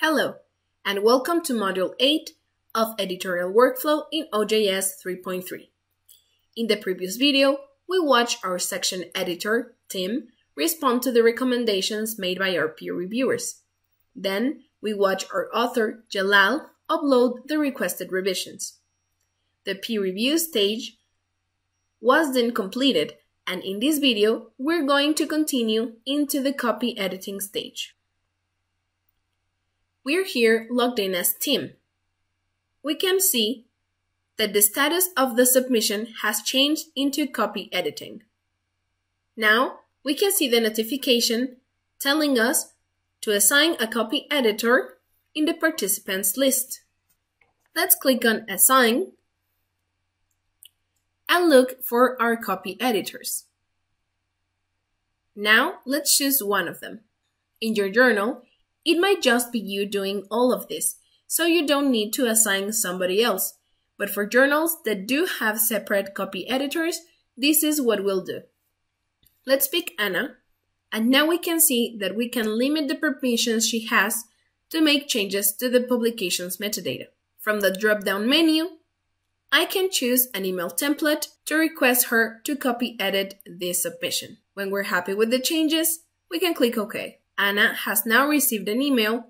Hello, and welcome to Module 8 of Editorial Workflow in OJS 3.3. In the previous video, we watched our section editor, Tim, respond to the recommendations made by our peer reviewers. Then, we watched our author, Jalal, upload the requested revisions. The peer review stage was then completed, and in this video, we're going to continue into the copy editing stage we're here logged in as team. We can see that the status of the submission has changed into copy editing. Now, we can see the notification telling us to assign a copy editor in the participants list. Let's click on Assign and look for our copy editors. Now, let's choose one of them. In your journal, it might just be you doing all of this, so you don't need to assign somebody else. But for journals that do have separate copy editors, this is what we'll do. Let's pick Anna, and now we can see that we can limit the permissions she has to make changes to the publication's metadata. From the drop-down menu, I can choose an email template to request her to copy edit this submission. When we're happy with the changes, we can click OK. Anna has now received an email.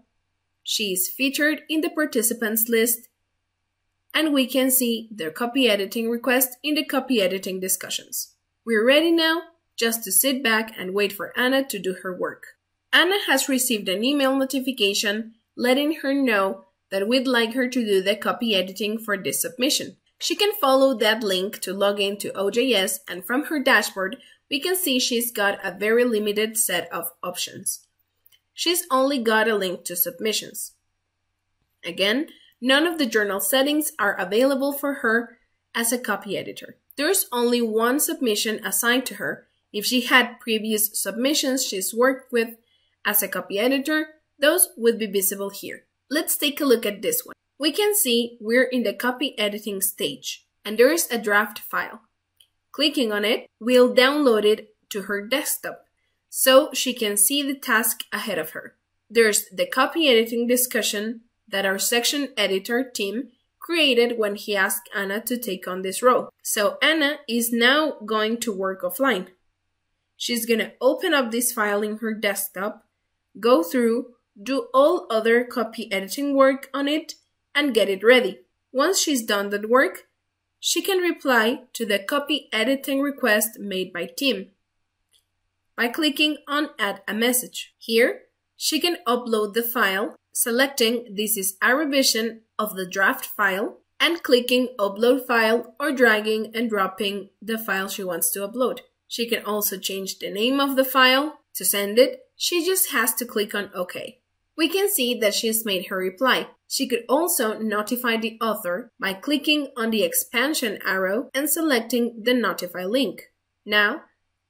She is featured in the participants list and we can see their copy editing request in the copy editing discussions. We're ready now just to sit back and wait for Anna to do her work. Anna has received an email notification letting her know that we'd like her to do the copy editing for this submission. She can follow that link to log in to OJS and from her dashboard, we can see she's got a very limited set of options she's only got a link to submissions. Again, none of the journal settings are available for her as a copy editor. There's only one submission assigned to her. If she had previous submissions she's worked with as a copy editor, those would be visible here. Let's take a look at this one. We can see we're in the copy editing stage and there is a draft file. Clicking on it will download it to her desktop so she can see the task ahead of her. There's the copy editing discussion that our section editor team created when he asked Anna to take on this role. So Anna is now going to work offline. She's going to open up this file in her desktop, go through, do all other copy editing work on it, and get it ready. Once she's done that work, she can reply to the copy editing request made by Tim by clicking on Add a message. Here, she can upload the file, selecting this is a revision of the draft file, and clicking Upload File or dragging and dropping the file she wants to upload. She can also change the name of the file. To send it, she just has to click on OK. We can see that she has made her reply. She could also notify the author by clicking on the expansion arrow and selecting the notify link. Now,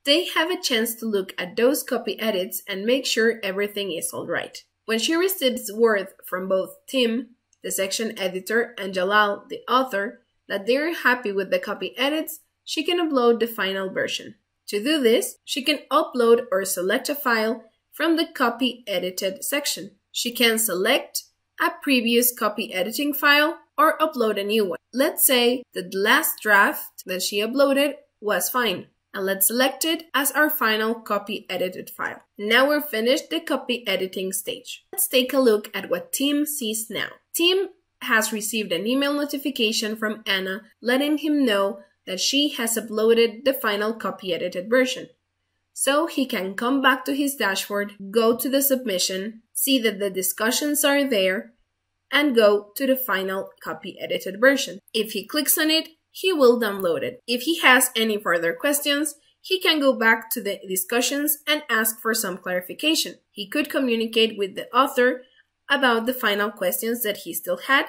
they have a chance to look at those copy edits and make sure everything is alright. When she receives word from both Tim, the section editor, and Jalal, the author, that they are happy with the copy edits, she can upload the final version. To do this, she can upload or select a file from the copy edited section. She can select a previous copy editing file or upload a new one. Let's say that the last draft that she uploaded was fine and let's select it as our final copy edited file. Now we're finished the copy editing stage. Let's take a look at what Tim sees now. Tim has received an email notification from Anna letting him know that she has uploaded the final copy edited version. So he can come back to his dashboard, go to the submission, see that the discussions are there, and go to the final copy edited version. If he clicks on it, he will download it. If he has any further questions, he can go back to the discussions and ask for some clarification. He could communicate with the author about the final questions that he still had,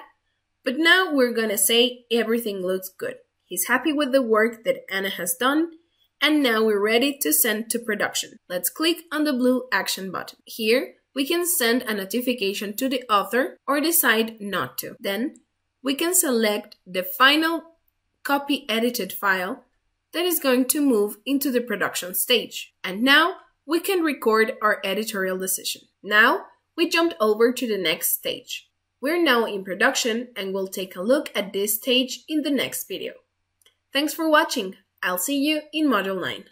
but now we're gonna say everything looks good. He's happy with the work that Anna has done, and now we're ready to send to production. Let's click on the blue action button. Here, we can send a notification to the author or decide not to. Then, we can select the final copy edited file that is going to move into the production stage. And now we can record our editorial decision. Now we jumped over to the next stage. We're now in production and we'll take a look at this stage in the next video. Thanks for watching. I'll see you in Module 9.